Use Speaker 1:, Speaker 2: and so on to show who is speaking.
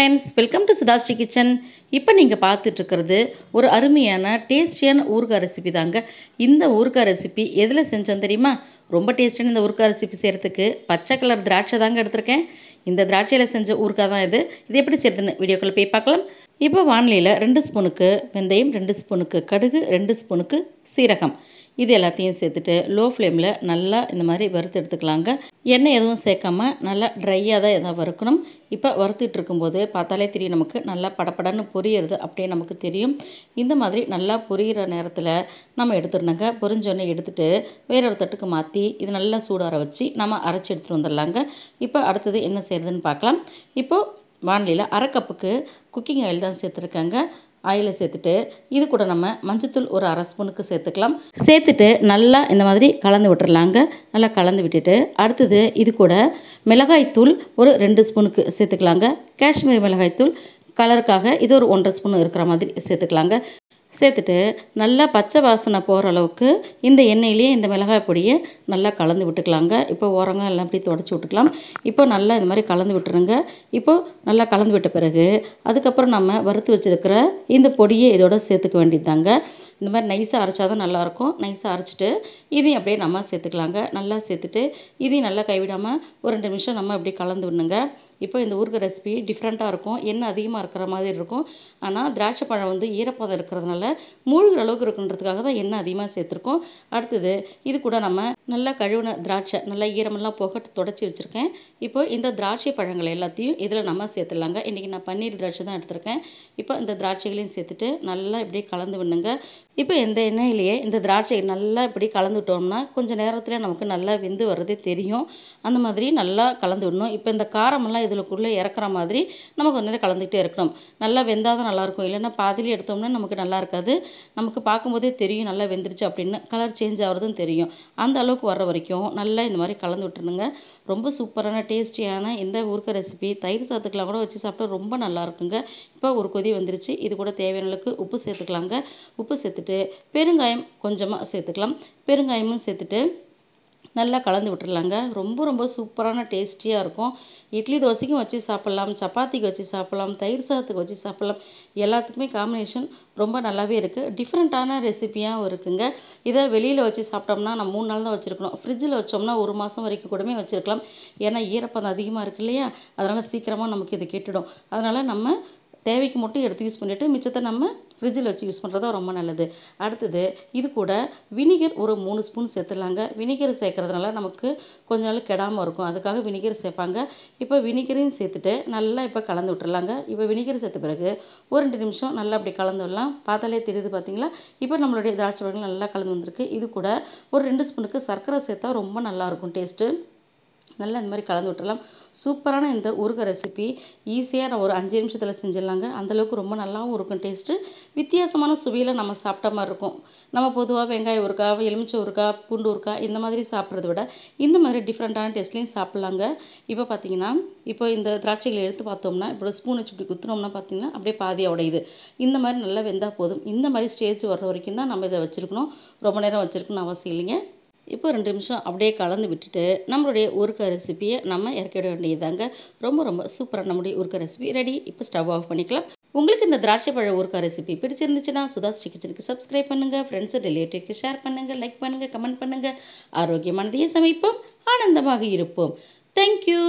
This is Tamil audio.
Speaker 1: friends welcome to Sudhashree kitchen இப்போ நீங்கள் பார்த்துட்ருக்கிறது ஒரு அருமையான டேஸ்டியான ஊறுகாய் ரெசிபி தாங்க இந்த ஊறுகாய் ரெசிபி எதில் செஞ்சோம் தெரியுமா ரொம்ப டேஸ்டியான இந்த ஊறுகாய் ரெசிபி செய்கிறதுக்கு பச்சை கலர் திராட்சை தாங்க எடுத்திருக்கேன் இந்த திராட்சையில் செஞ்ச ஊறுகாய் தான் இது இது எப்படி செய்கிறதுன்னு வீடியோக்குள்ளே போய் பார்க்கலாம் இப்போ வானிலையில் ரெண்டு ஸ்பூனுக்கு வெந்தயம் ரெண்டு ஸ்பூனுக்கு கடுகு ரெண்டு ஸ்பூனுக்கு சீரகம் இது எல்லாத்தையும் சேர்த்துட்டு லோ ஃப்ளேமில் நல்லா இந்த மாதிரி வறுத்து எடுத்துக்கலாங்க எண்ணெய் எதுவும் சேர்க்காமல் நல்லா ட்ரையாக தான் எதாவது வறுக்கணும் இப்போ வறுத்துட்டு இருக்கும்போது பார்த்தாலே தெரியும் நமக்கு நல்லா படப்படன்னு பொரியறது அப்படியே நமக்கு தெரியும் இந்த மாதிரி நல்லா பொரியிற நேரத்தில் நம்ம எடுத்துடணுங்க பொரிஞ்சோடனே எடுத்துகிட்டு வேற ஒரு தட்டுக்கு மாற்றி இது நல்லா சூடார வச்சு நம்ம அரைச்சி எடுத்துகிட்டு வந்துடலாங்க இப்போ அடுத்தது என்ன செய்கிறதுன்னு பார்க்கலாம் இப்போது வானிலையில் அரை கப்புக்கு குக்கிங் ஆயில் தான் சேர்த்துருக்காங்க ஆயிலை சேர்த்துட்டு இது கூட நம்ம மஞ்சத்தூள் ஒரு அரை ஸ்பூனுக்கு சேர்த்துக்கலாம் சேர்த்துட்டு நல்லா இந்த மாதிரி கலந்து விட்டுடலாங்க நல்லா கலந்து விட்டுட்டு அடுத்தது இது கூட மிளகாய்த்தூள் ஒரு ரெண்டு ஸ்பூனுக்கு சேர்த்துக்கலாங்க காஷ்மீரி மிளகாய்த்தூள் கலருக்காக இது ஒரு ஒன்றரை ஸ்பூன் இருக்கிற மாதிரி சேர்த்துக்கலாங்க சேர்த்துட்டு நல்லா பச்சை வாசனை போகிற அளவுக்கு இந்த எண்ணெயிலேயே இந்த மிளகாய் பொடியை நல்லா கலந்து விட்டுக்கலாங்க இப்போ உரங்க எல்லாம் அப்படி தொடச்சி விட்டுக்கலாம் இப்போ நல்லா இந்த மாதிரி கலந்து விட்டுருங்க இப்போ நல்லா கலந்து விட்ட பிறகு அதுக்கப்புறம் நம்ம வறுத்து வச்சுருக்கிற இந்த பொடியை இதோட சேர்த்துக்க வேண்டியதாங்க இந்த மாதிரி நைஸாக அரைச்சா தான் நல்லாயிருக்கும் நைஸாக அரைச்சிட்டு இதையும் அப்படியே நம்ம சேர்த்துக்கலாங்க நல்லா சேர்த்துட்டு இதையும் நல்லா கைவிடாமல் ஒரு ரெண்டு நிமிஷம் நம்ம அப்படியே கலந்து விடணுங்க இப்போ இந்த ஊருக்கு ரெசிபி டிஃப்ரெண்ட்டாக இருக்கும் எண்ணெய் அதிகமாக இருக்கிற மாதிரி இருக்கும் ஆனால் திராட்சை பழம் வந்து ஈரப்பதம் இருக்கிறதுனால மூழ்கிற அளவுக்கு இருக்குன்றதுக்காக தான் எண்ணெய் அதிகமாக சேர்த்துருக்கோம் அடுத்தது இது கூட நம்ம நல்லா கழுவின திராட்சை நல்லா ஈரமெல்லாம் புகட்டு தொடச்சி வச்சுருக்கேன் இப்போ இந்த திராட்சை பழங்கள் எல்லாத்தையும் இதில் நம்ம சேர்த்துலாங்க இன்றைக்கி நான் பன்னீர் திராட்சை தான் எடுத்திருக்கேன் இப்போ இந்த திராட்சைகளையும் சேர்த்துட்டு நல்லா இப்படியே கலந்து விண்ணுங்க இப்போ இந்த எண்ணெயிலேயே இந்த திராட்சை நல்லா இப்படி கலந்துட்டோம்னா கொஞ்சம் நேரத்தில் நமக்கு நல்லா வெந்து வர்றதே தெரியும் அந்த மாதிரி நல்லா கலந்து விடணும் இப்போ இந்த காரமெல்லாம் இதுக்குள்ளே இறக்குற மாதிரி நம்ம கொஞ்ச நேரம் கலந்துக்கிட்டே இருக்கணும் நல்லா வெந்தாதான் நல்லாயிருக்கும் இல்லைன்னா பாதிலே எடுத்தோம்னா நமக்கு நல்லா இருக்காது நமக்கு பார்க்கும்போதே தெரியும் நல்லா வெந்துருச்சு அப்படின்னு கலர் சேஞ்ச் ஆகிறதுன்னு தெரியும் அந்த அளவுக்கு வர்ற வரைக்கும் நல்லா இந்த மாதிரி கலந்து விட்டுருணுங்க ரொம்ப சூப்பரான டேஸ்டியான இந்த ஊருக்க ரெசிபி தயிர் சாத்துக்கெலாம் கூட வச்சு சாப்பிட்டா ரொம்ப நல்லா இருக்குங்க இப்போ ஒரு கொதி வந்துருச்சு இது கூட தேவையான அளவுக்கு உப்பு சேர்த்துக்கலாங்க உப்பு சேர்த்துட்டு சேர்த்துட்டு பெருங்காயம் கொஞ்சமாக சேர்த்துக்கலாம் பெருங்காயமும் சேர்த்துட்டு நல்லா கலந்து விட்டுடலாங்க ரொம்ப ரொம்ப சூப்பரான டேஸ்டியாக இருக்கும் இட்லி தோசைக்கும் வச்சு சாப்பிட்லாம் சப்பாத்திக்கு வச்சு சாப்பிட்லாம் தயிர் சாதத்துக்கு வச்சு சாப்பிட்லாம் எல்லாத்துக்குமே காம்பினேஷன் ரொம்ப நல்லாவே இருக்குது டிஃப்ரெண்ட்டான ரெசிப்பியாகவும் இருக்குங்க இதை வெளியில் வச்சு சாப்பிட்டோம்னா நம்ம மூணு நாள் தான் வச்சுருக்கணும் ஃப்ரிட்ஜில் வச்சோம்னா ஒரு மாதம் வரைக்கும் கூடமே வச்சுருக்கலாம் ஏன்னா ஈரப்பதம் அதிகமாக இருக்கு இல்லையா அதனால் சீக்கிரமாக நமக்கு இது கெட்டுடும் அதனால் நம்ம தேவைக்கு மட்டும் எடுத்து யூஸ் பண்ணிவிட்டு மிச்சத்தை நம்ம ஃப்ரிட்ஜில் வச்சு யூஸ் பண்ணுறது ரொம்ப நல்லது அடுத்தது இது கூட வினிகர் ஒரு மூணு ஸ்பூன் சேர்த்துலாங்க வினிகர் சேர்க்குறதுனால நமக்கு கொஞ்ச நாள் கெடாமல் இருக்கும் அதுக்காக வினிகர் சேர்ப்பாங்க இப்போ வினிகரையும் சேர்த்துட்டு நல்லா இப்போ கலந்து விட்டுடலாங்க இப்போ வினிகர் சேர்த்த பிறகு ஒரு ரெண்டு நிமிஷம் நல்லா அப்படி கலந்து விடலாம் பார்த்தாலே தெரியுது பார்த்தீங்களா இப்போ நம்மளுடைய திராட்சை நல்லா கலந்து வந்திருக்கு இது கூட ஒரு ரெண்டு ஸ்பூனுக்கு சர்க்கரை சேர்த்தா ரொம்ப நல்லாயிருக்கும் டேஸ்ட்டு நல்லா இந்த மாதிரி கலந்து விட்டுறலாம் சூப்பரான இந்த உருக ரெசிபி ஈஸியாக நான் ஒரு அஞ்சு நிமிஷத்தில் செஞ்சிடலாங்க அந்தளவுக்கு ரொம்ப நல்லாவும் இருக்கும் டேஸ்ட்டு வித்தியாசமான சுவையில் நம்ம சாப்பிட்ட மாதிரி இருக்கும் நம்ம பொதுவாக வெங்காய ஊறுகாய் எலுமிச்சை ஊறுகாய் பூண்டு ஊருக்கா இந்த மாதிரி சாப்பிட்றத விட இந்த மாதிரி டிஃப்ரெண்ட்டான டேஸ்ட்லேயும் சாப்பிட்லாங்க இப்போ பார்த்தீங்கன்னா இப்போ இந்த திராட்சைகளை எடுத்து பார்த்தோம்னா இப்போ ஸ்பூன் வச்சு இப்படி குத்துனோம்னா பார்த்தீங்கன்னா அப்படியே பாதியாக உடையுது இந்த மாதிரி நல்லா வெந்தால் போதும் இந்த மாதிரி ஸ்டேஜ் வர்ற வரைக்கும் தான் நம்ம இதை வச்சுருக்கணும் ரொம்ப நேரம் வச்சுருக்கணும்னு அவசியம் இல்லைங்க இப்போ ரெண்டு நிமிஷம் அப்படியே கலந்து விட்டுட்டு நம்மளுடைய உருக்க ரெசிபியை நம்ம இறக்கிட வேண்டியதாங்க ரொம்ப ரொம்ப சூப்பராக நம்முடைய உருக்க ரெசிபி ரெடி இப்போ ஸ்டவ் ஆஃப் பண்ணிக்கலாம் உங்களுக்கு இந்த திராட்சை பழ ஊறுக்காய் ரெசிபி பிடிச்சிருந்துச்சுன்னா சுதாஸ் கிச்சனுக்கு சப்ஸ்கிரைப் பண்ணுங்கள் ஃப்ரெண்ட்ஸு ரிலேட்டிவ்க்கு ஷேர் பண்ணுங்கள் லைக் பண்ணுங்கள் கமெண்ட் பண்ணுங்கள் ஆரோக்கியமானதையும் சமைப்போம் ஆனந்தமாக இருப்போம் தேங்க்யூ